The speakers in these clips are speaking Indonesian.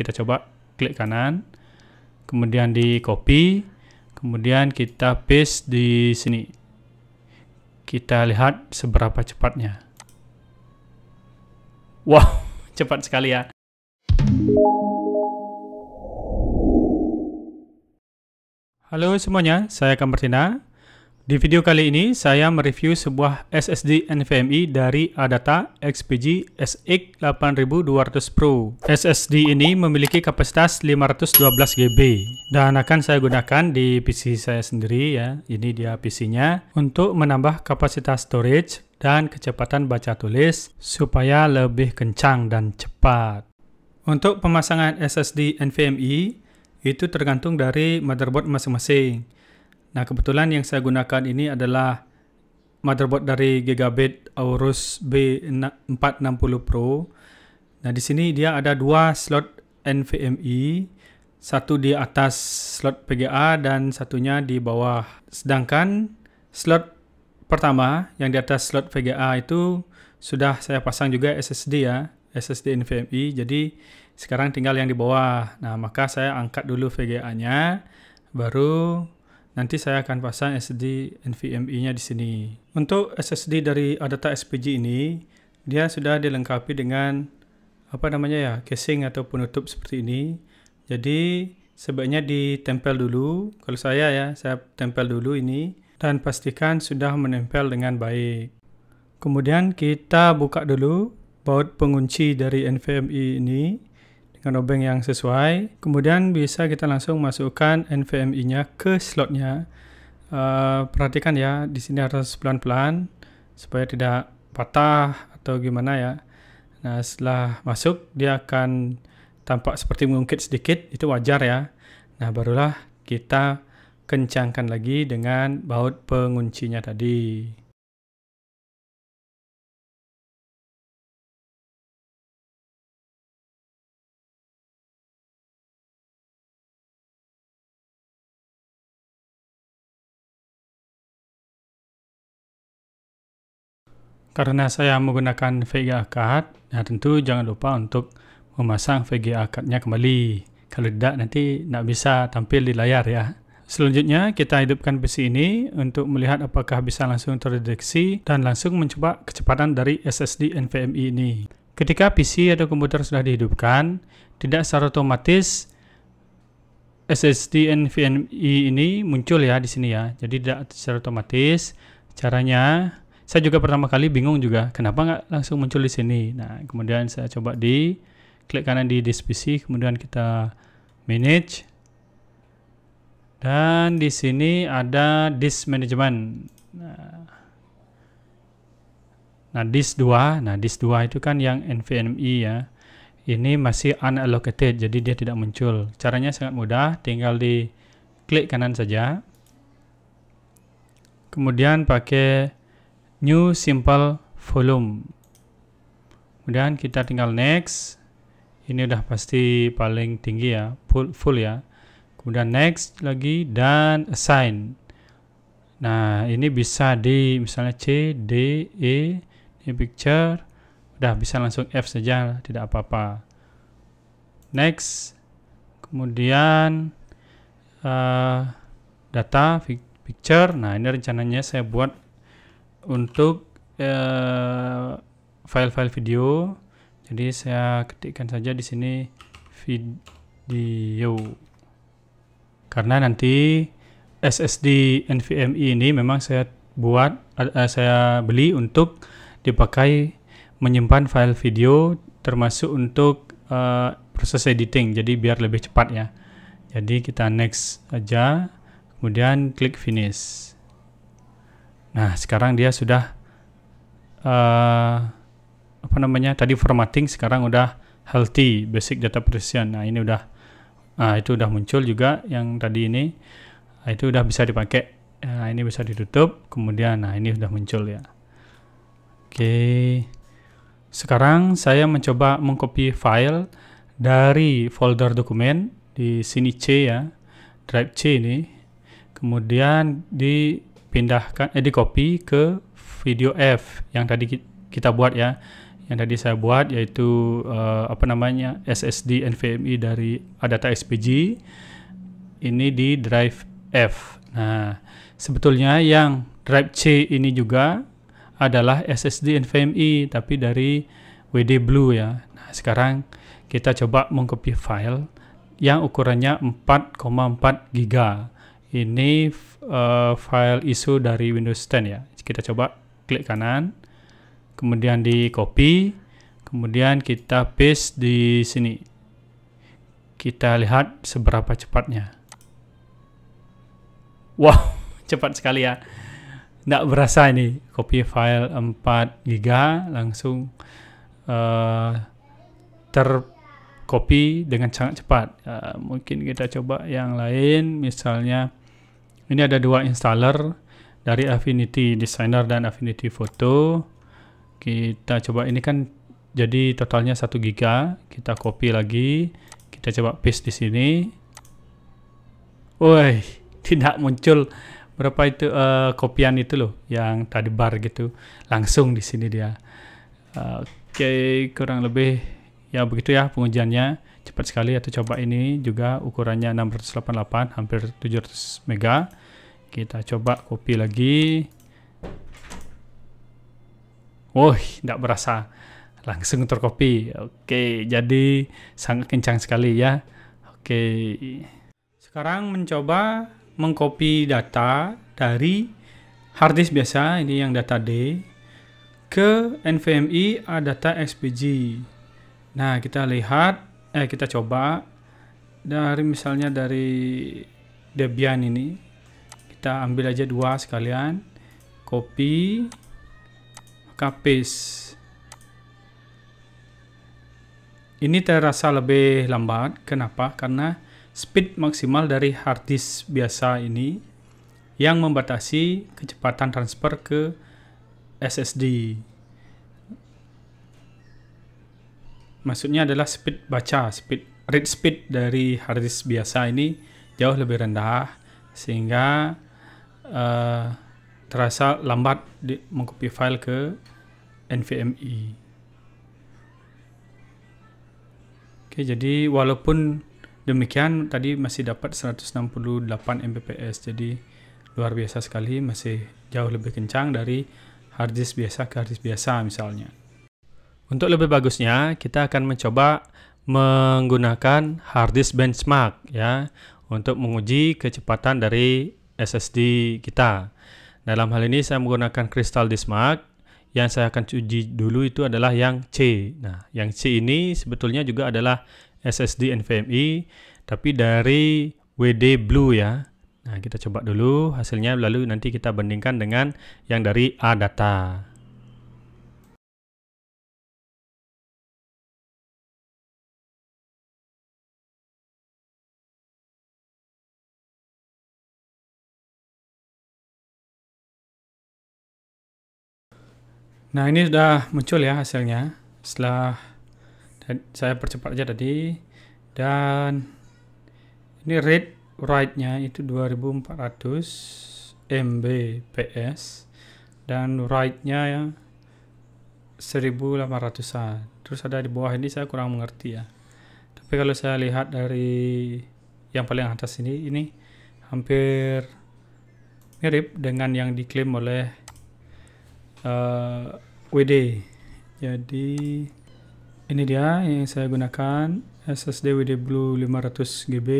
kita coba klik kanan kemudian di copy kemudian kita paste di sini kita lihat seberapa cepatnya wow cepat sekali ya Halo semuanya, saya akan bertindak di video kali ini, saya mereview sebuah SSD NVMe dari Adata XPG SX8200 Pro. SSD ini memiliki kapasitas 512GB dan akan saya gunakan di PC saya sendiri ya. Ini dia PC-nya untuk menambah kapasitas storage dan kecepatan baca tulis supaya lebih kencang dan cepat. Untuk pemasangan SSD NVMe itu tergantung dari motherboard masing-masing. Nah, kebetulan yang saya gunakan ini adalah motherboard dari Gigabit Aorus B460 Pro. Nah, di sini dia ada dua slot NVMe, satu di atas slot PGA dan satunya di bawah. Sedangkan slot pertama yang di atas slot VGA itu sudah saya pasang juga SSD ya, SSD NVMe. Jadi sekarang tinggal yang di bawah. Nah, maka saya angkat dulu VGA-nya baru Nanti saya akan pasang SSD NVMe-nya di sini. Untuk SSD dari Adata SPG ini, dia sudah dilengkapi dengan apa namanya ya, casing atau penutup seperti ini. Jadi sebaiknya ditempel dulu. Kalau saya ya, saya tempel dulu ini dan pastikan sudah menempel dengan baik. Kemudian kita buka dulu baut pengunci dari NVMe ini dengan obeng yang sesuai. Kemudian bisa kita langsung masukkan NVMe-nya ke slotnya. Uh, perhatikan ya, di sini harus pelan-pelan supaya tidak patah atau gimana ya. Nah, setelah masuk dia akan tampak seperti mengungkit sedikit, itu wajar ya. Nah, barulah kita kencangkan lagi dengan baut penguncinya tadi. Karena saya menggunakan VGA card, nah tentu jangan lupa untuk memasang VGA cardnya kembali. Kalau tidak nanti tidak bisa tampil di layar ya. Selanjutnya kita hidupkan PC ini untuk melihat apakah bisa langsung terdeteksi dan langsung mencoba kecepatan dari SSD NVMe ini. Ketika PC atau komputer sudah dihidupkan, tidak secara otomatis SSD NVMe ini muncul ya di sini ya. Jadi tidak secara otomatis. Caranya saya juga pertama kali bingung juga kenapa nggak langsung muncul di sini nah kemudian saya coba di klik kanan di deskripsi, kemudian kita manage dan di sini ada disk management nah, nah disk 2 nah disk 2 itu kan yang NVMe ya ini masih unallocated jadi dia tidak muncul caranya sangat mudah tinggal di klik kanan saja kemudian pakai new simple volume kemudian kita tinggal next ini udah pasti paling tinggi ya full, full ya kemudian next lagi dan assign nah ini bisa di misalnya C D E ini picture udah bisa langsung F saja tidak apa-apa next kemudian uh, data picture nah ini rencananya saya buat untuk file eh, file-file video. Jadi saya ketikkan saja di sini video. Karena nanti SSD NVMe ini memang saya buat uh, saya beli untuk dipakai menyimpan file video termasuk untuk uh, proses editing. Jadi biar lebih cepat ya. Jadi kita next aja, kemudian klik finish. Nah, sekarang dia sudah uh, apa namanya? Tadi formatting sekarang udah healthy basic data precision. Nah, ini udah nah, itu udah muncul juga yang tadi ini. Nah, itu udah bisa dipakai. Nah, ini bisa ditutup. Kemudian nah ini sudah muncul ya. Oke. Sekarang saya mencoba mengcopy file dari folder dokumen di sini C ya. Drive C ini. Kemudian di pindahkan eh di copy ke video F yang tadi kita buat ya yang tadi saya buat yaitu uh, apa namanya SSD NVMe dari Adata SPG ini di drive F. Nah, sebetulnya yang drive C ini juga adalah SSD NVMe tapi dari WD Blue ya. Nah, sekarang kita coba mengcopy file yang ukurannya 4,4 giga ini uh, file ISO dari Windows 10 ya. Kita coba klik kanan, kemudian di copy, kemudian kita paste di sini. Kita lihat seberapa cepatnya. Wow, cepat sekali ya. Nggak berasa ini, copy file 4 GB langsung uh, tercopy dengan sangat cepat. Uh, mungkin kita coba yang lain, misalnya ini ada dua installer dari Affinity Designer dan Affinity Photo. Kita coba ini kan jadi totalnya 1 giga. Kita copy lagi. Kita coba paste di sini. Woi, tidak muncul berapa itu uh, kopian itu loh yang tadi bar gitu. Langsung di sini dia. Uh, Oke, okay, kurang lebih ya begitu ya pengujiannya cepat sekali atau coba ini juga ukurannya 688 hampir 700 mega kita coba copy lagi woi tidak berasa langsung tercopy oke jadi sangat kencang sekali ya oke sekarang mencoba mengcopy data dari harddisk biasa ini yang data D ke NVMe A data SPG. Nah, kita lihat eh kita coba dari misalnya dari Debian ini kita ambil aja dua sekalian copy maka paste ini terasa lebih lambat kenapa karena speed maksimal dari hard disk biasa ini yang membatasi kecepatan transfer ke SSD maksudnya adalah speed baca speed read speed dari hard disk biasa ini jauh lebih rendah sehingga uh, terasa lambat di, mengcopy file ke NVMe. Oke, jadi walaupun demikian tadi masih dapat 168 Mbps. Jadi luar biasa sekali, masih jauh lebih kencang dari harddisk biasa ke harddisk biasa misalnya. Untuk lebih bagusnya, kita akan mencoba menggunakan harddisk benchmark ya untuk menguji kecepatan dari SSD kita. Dalam hal ini saya menggunakan kristal Dismark. Yang saya akan cuci dulu itu adalah yang C. Nah, yang C ini sebetulnya juga adalah SSD NVMe tapi dari WD Blue ya. Nah, kita coba dulu hasilnya lalu nanti kita bandingkan dengan yang dari A data. Nah, ini sudah muncul ya hasilnya. Setelah saya percepat aja tadi dan ini read write-nya itu 2400 MBps dan write-nya ya 1800-an. Terus ada di bawah ini saya kurang mengerti ya. Tapi kalau saya lihat dari yang paling atas ini ini hampir mirip dengan yang diklaim oleh uh, eh, WD. Jadi ini dia yang saya gunakan SSD WD Blue 500 GB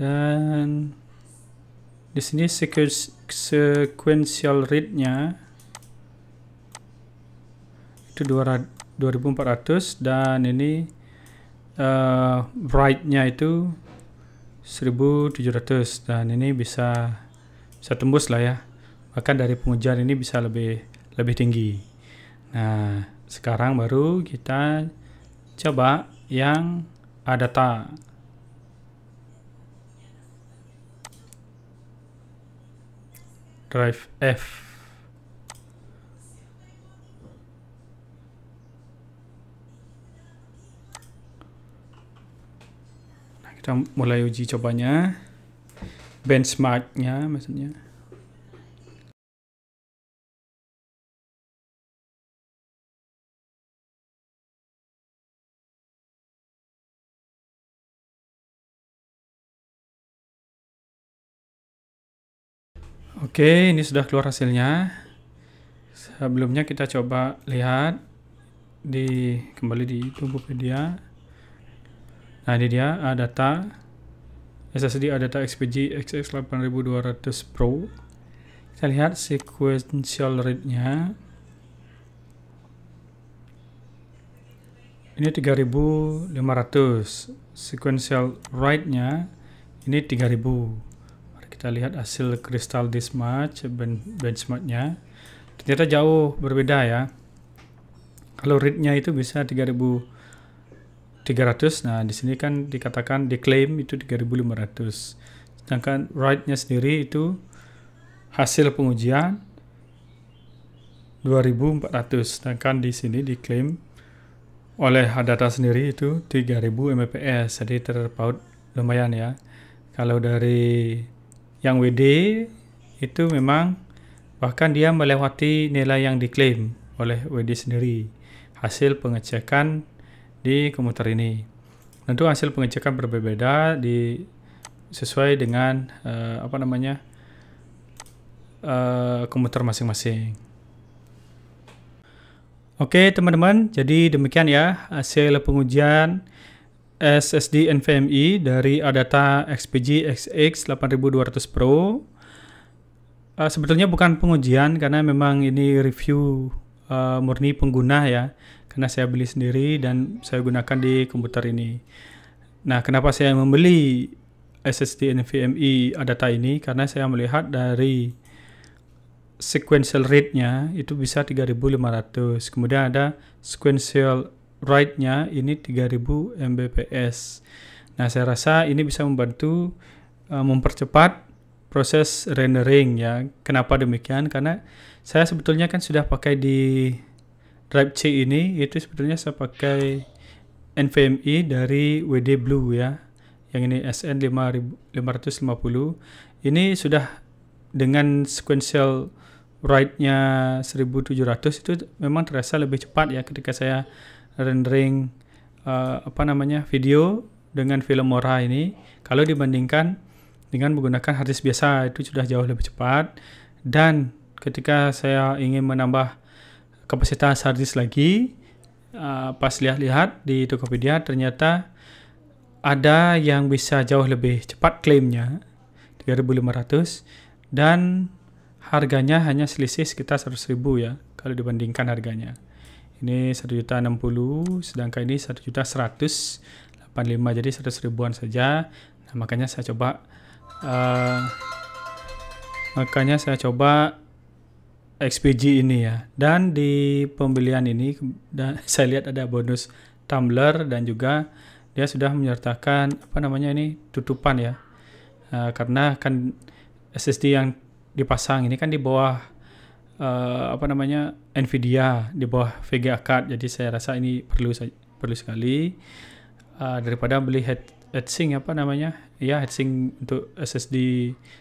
dan di sini sequential read-nya itu 2400 dan ini uh, eh, bright-nya itu 1700 dan ini bisa bisa tembus lah ya bahkan dari pengujian ini bisa lebih lebih tinggi. Nah, sekarang baru kita coba yang A data. Drive F. Nah, kita mulai uji cobanya. Benchmarknya maksudnya. Oke, ini sudah keluar hasilnya. Sebelumnya kita coba lihat di kembali di Tubupedia. Nah, ini dia A data SSD A data XPG XX8200 Pro. Kita lihat sequential rate-nya. Ini 3500. Sequential write-nya ini 3000 kita lihat hasil kristal dismatch benchmarknya ternyata jauh berbeda ya kalau rate itu bisa 3300 nah di sini kan dikatakan diklaim itu 3500 sedangkan write-nya sendiri itu hasil pengujian 2400 sedangkan di sini diklaim oleh data sendiri itu 3000 Mbps jadi terpaut lumayan ya kalau dari yang WD itu memang bahkan dia melewati nilai yang diklaim oleh WD sendiri hasil pengecekan di komputer ini. Tentu hasil pengecekan berbeda di sesuai dengan uh, apa namanya uh, eh, komputer masing-masing. Oke teman-teman, jadi demikian ya hasil pengujian SSD NVMe dari Adata XPG XX 8200 Pro. Uh, sebetulnya bukan pengujian karena memang ini review uh, murni pengguna ya. Karena saya beli sendiri dan saya gunakan di komputer ini. Nah, kenapa saya membeli SSD NVMe Adata ini? Karena saya melihat dari sequential rate-nya itu bisa 3500. Kemudian ada sequential write-nya ini 3000 Mbps. Nah, saya rasa ini bisa membantu uh, mempercepat proses rendering ya. Kenapa demikian? Karena saya sebetulnya kan sudah pakai di drive C ini itu sebetulnya saya pakai NVMe dari WD Blue ya. Yang ini SN5550. Ini sudah dengan sequential write-nya 1700 itu memang terasa lebih cepat ya ketika saya rendering uh, apa namanya video dengan film Mora ini kalau dibandingkan dengan menggunakan harddisk biasa itu sudah jauh lebih cepat dan ketika saya ingin menambah kapasitas harddisk lagi uh, pas lihat-lihat di Tokopedia ternyata ada yang bisa jauh lebih cepat klaimnya 3500 dan harganya hanya selisih sekitar 100.000 ya kalau dibandingkan harganya ini juta 1.060, sedangkan ini juta 1.185, jadi 100 ribuan saja. Nah, makanya saya coba uh, makanya saya coba XPG ini ya. Dan di pembelian ini dan saya lihat ada bonus tumbler dan juga dia sudah menyertakan apa namanya ini tutupan ya. Uh, karena kan SSD yang dipasang ini kan di bawah uh, apa namanya Nvidia di bawah VGA card jadi saya rasa ini perlu perlu sekali uh, daripada beli head sing apa namanya ya sing untuk SSD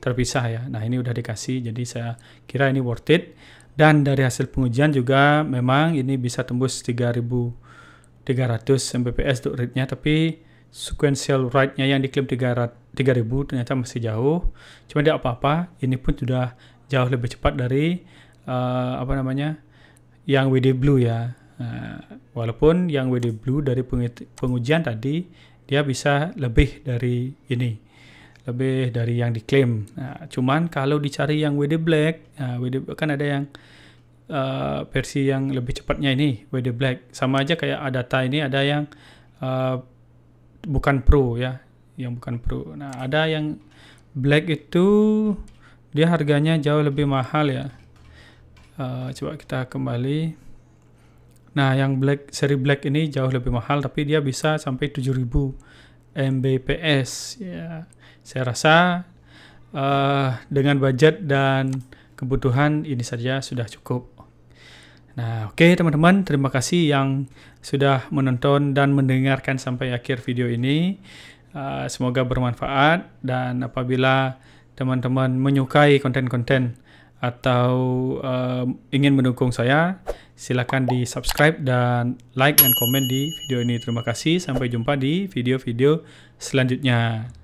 terpisah ya nah ini udah dikasih jadi saya kira ini worth it dan dari hasil pengujian juga memang ini bisa tembus 3.300 Mbps untuk rate nya tapi sequential write-nya yang diklaim 3000 ternyata masih jauh. Cuma tidak apa-apa, ini pun sudah jauh lebih cepat dari uh, apa namanya yang WD Blue ya. Nah, walaupun yang WD Blue dari pengujian tadi dia bisa lebih dari ini, lebih dari yang diklaim. Nah, cuman kalau dicari yang WD Black, nah, eh, WD kan ada yang uh, versi yang lebih cepatnya ini WD Black. Sama aja kayak Adata ini ada yang uh, bukan Pro ya, yang bukan Pro. Nah ada yang Black itu dia harganya jauh lebih mahal ya Eh, coba kita kembali nah yang black seri black ini jauh lebih mahal tapi dia bisa sampai 7000 Mbps ya saya rasa uh, dengan budget dan kebutuhan ini saja sudah cukup nah oke okay, teman-teman terima kasih yang sudah menonton dan mendengarkan sampai akhir video ini uh, semoga bermanfaat dan apabila teman-teman menyukai konten-konten atau um, ingin mendukung saya, silakan di subscribe dan like dan komen di video ini. Terima kasih, sampai jumpa di video-video selanjutnya.